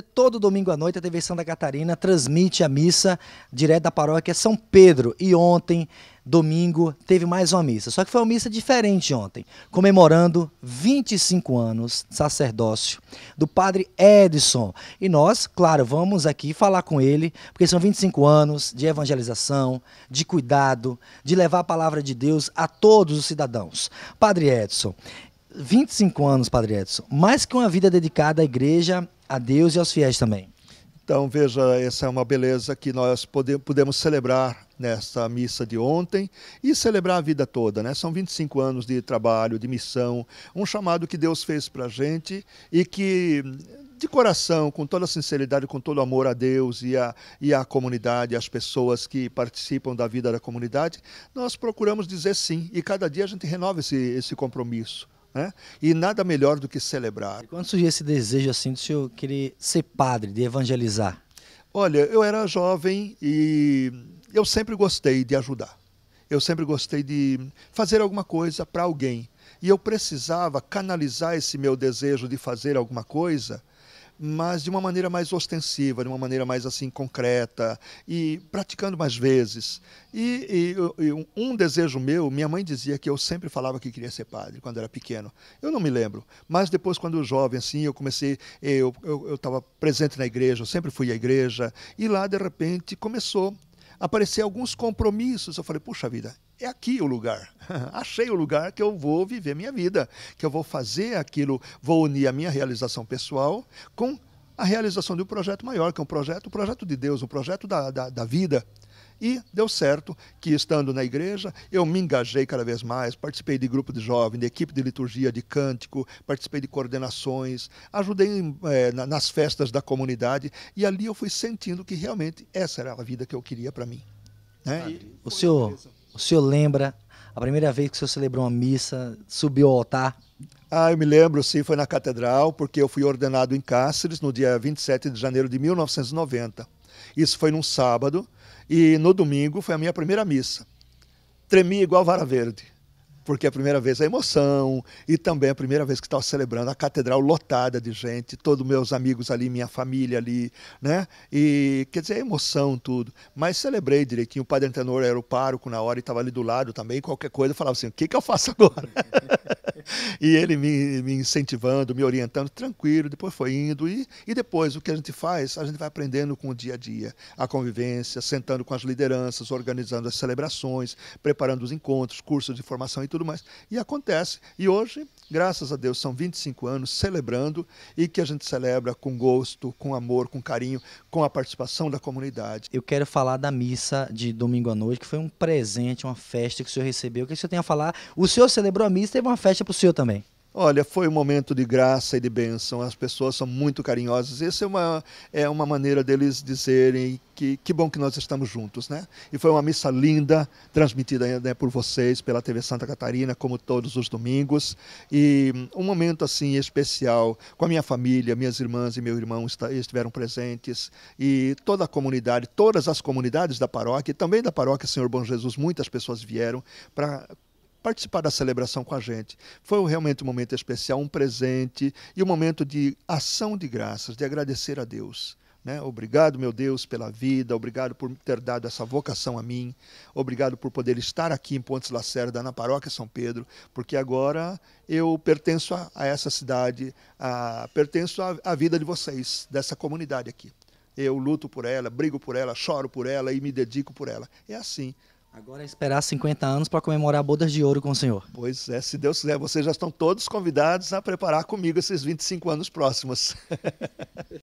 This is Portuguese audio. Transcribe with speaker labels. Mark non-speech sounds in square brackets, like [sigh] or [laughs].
Speaker 1: Todo domingo à noite a TV Santa Catarina transmite a missa direto da paróquia São Pedro. E ontem, domingo, teve mais uma missa. Só que foi uma missa diferente ontem, comemorando 25 anos de sacerdócio do padre Edson. E nós, claro, vamos aqui falar com ele, porque são 25 anos de evangelização, de cuidado, de levar a palavra de Deus a todos os cidadãos. Padre Edson, 25 anos, Padre Edson, mais que uma vida dedicada à igreja, a Deus e aos fiéis também.
Speaker 2: Então, veja, essa é uma beleza que nós podemos celebrar nesta missa de ontem e celebrar a vida toda, né? São 25 anos de trabalho, de missão, um chamado que Deus fez para a gente e que, de coração, com toda sinceridade, com todo amor a Deus e à e a comunidade, às pessoas que participam da vida da comunidade, nós procuramos dizer sim e cada dia a gente renova esse, esse compromisso. Né? E nada melhor do que celebrar. Quando surgiu esse desejo
Speaker 1: assim do senhor querer ser
Speaker 2: padre, de evangelizar? Olha, eu era jovem e eu sempre gostei de ajudar. Eu sempre gostei de fazer alguma coisa para alguém. E eu precisava canalizar esse meu desejo de fazer alguma coisa mas de uma maneira mais ostensiva, de uma maneira mais assim concreta e praticando mais vezes. E, e, e, um desejo meu, minha mãe dizia que eu sempre falava que queria ser padre quando era pequeno. Eu não me lembro, mas depois quando jovem assim, eu comecei, eu estava presente na igreja, eu sempre fui à igreja e lá de repente começou aparecer alguns compromissos. Eu falei, puxa vida, é aqui o lugar. [laughs] Achei o lugar que eu vou viver minha vida, que eu vou fazer aquilo, vou unir a minha realização pessoal com a realização de um projeto maior, que é um projeto, o um projeto de Deus, um projeto da, da, da vida. E deu certo que, estando na igreja, eu me engajei cada vez mais, participei de grupo de jovens, de equipe de liturgia, de cântico, participei de coordenações, ajudei é, nas festas da comunidade, e ali eu fui sentindo que realmente essa era a vida que eu queria para mim. Né?
Speaker 1: E, o, senhor, o senhor lembra a primeira vez que o senhor celebrou uma missa, subiu ao
Speaker 2: altar? Ah, eu me lembro, sim, foi na catedral, porque eu fui ordenado em Cáceres no dia 27 de janeiro de 1990. Isso foi num sábado e no domingo foi a minha primeira missa. Tremi igual vara verde, porque a primeira vez a é emoção e também a primeira vez que estava celebrando a catedral lotada de gente, todos meus amigos ali, minha família ali, né? E quer dizer, a é emoção tudo. Mas celebrei direitinho. O padre Antenor era o pároco na hora e estava ali do lado também. Qualquer coisa eu falava assim: o que, que eu faço agora? [laughs] e ele me, me, incentivando, me orientando, tranquilo, depois foi indo. E, e depois, o que a gente faz, a gente vai aprendendo com o dia a dia, a convivência, sentando com as lideranças, organizando as celebrações, preparando os encontros, cursos de formação e tudo mais. E acontece. E hoje graças a Deus, são 25 anos celebrando e que a gente celebra com gosto, com amor, com carinho, com a participação da comunidade. Eu quero falar da missa de domingo à
Speaker 1: noite, que foi um presente, uma festa que o senhor recebeu. O que o senhor tem a falar? O senhor celebrou a missa, teve uma festa para o senhor também.
Speaker 2: Olha, foi um momento de graça e de bênção. As pessoas são muito carinhosas. Essa é uma, é uma maneira deles dizerem que, que bom que nós estamos juntos, né? E foi uma missa linda, transmitida né, por vocês, pela TV Santa Catarina, como todos os domingos. E um momento, assim, especial com a minha família, minhas irmãs e meu irmão estiveram presentes. E toda a comunidade, todas as comunidades da paróquia, e também da paróquia Senhor Bom Jesus, muitas pessoas vieram para participar da celebração com a gente. Foi realmente um momento especial, um presente e um momento de ação de graças, de agradecer a Deus. Né? Obrigado, meu Deus, pela vida, obrigado por ter dado essa vocação a mim, obrigado por poder estar aqui em Pontes Lacerda, na paróquia São Pedro, porque agora eu pertenço a, a essa cidade, a, pertenço à vida de vocês, dessa comunidade aqui. Eu luto por ela, brigo por ela, choro por ela e me dedico por ela. É assim. Agora é esperar 50
Speaker 1: anos para comemorar bodas de ouro com o senhor.
Speaker 2: Pois é, se Deus quiser. Vocês já estão todos convidados a preparar comigo esses 25 anos próximos. [laughs]